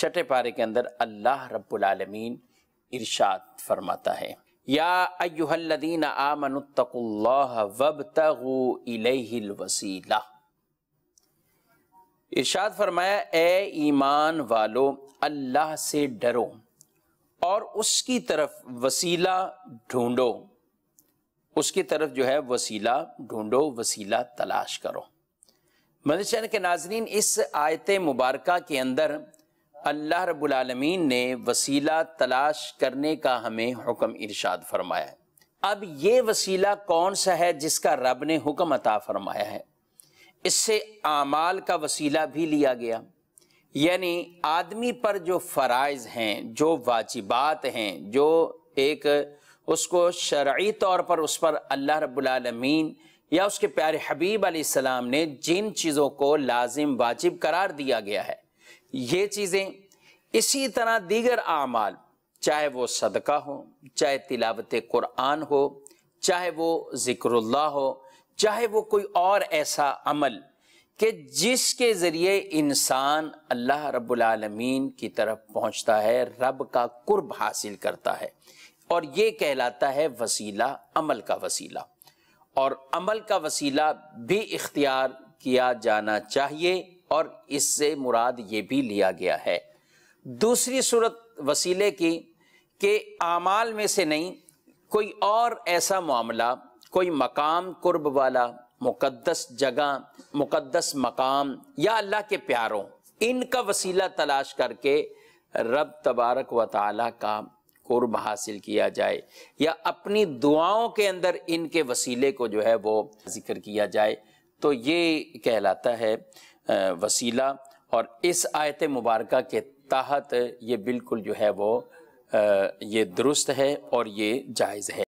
छठे पारे के अंदर अल्लाह रबालमीन इरशाद फरमाता है या वसीला फरमाया ए ईमान वालो अल्लाह से डरो और उसकी तरफ वसीला ढूंढो उसकी तरफ जो है वसीला ढूंढो वसीला तलाश करो मदरसन के नाजरीन इस आयत मुबारक के अंदर अल्लाह रबालमीन ने वसीला तलाश करने का हमें हुक्म इरशाद फरमाया है अब ये वसीला कौन सा है जिसका रब ने हुक्म अता फरमाया है इससे आमाल का वसीला भी लिया गया यानी आदमी पर जो फ़राइज़ हैं जो वाजिबात हैं जो एक उसको शर्य तौर पर उस पर अल्लाह रबालमीन या उसके प्यारे हबीब आसमाम ने जिन चीज़ों को लाजिम वाजिब करार दिया गया है ये चीज़ें इसी तरह दीगर आमाल चाहे वो सदका हो चाहे तिलावत कुरान हो चाहे वो ज़िक्रल्ला हो चाहे वो कोई और ऐसा अमल कि जिसके ज़रिए इंसान अल्लाह रब्लमीन की तरफ पहुँचता है रब का कुर्ब हासिल करता है और ये कहलाता है वसीला अमल का वसीला और अमल का वसीला भी इख्तियार किया जाना चाहिए और इससे मुराद ये भी लिया गया है दूसरी सूरत वसीले की कि आमाल में से नहीं कोई और ऐसा मामला कोई मकाम कुर्ब वाला मुकद्दस जगह मुकद्दस मकाम या अल्लाह के प्यारों इनका वसीला तलाश करके रब तबारक व ताली का कुर्ब हासिल किया जाए या अपनी दुआओं के अंदर इनके वसीले को जो है वो जिक्र किया जाए तो ये कहलाता है वसीला और इस आयत मुबारक के तहत ये बिल्कुल जो है वो ये दुरुस्त है और ये जायज़ है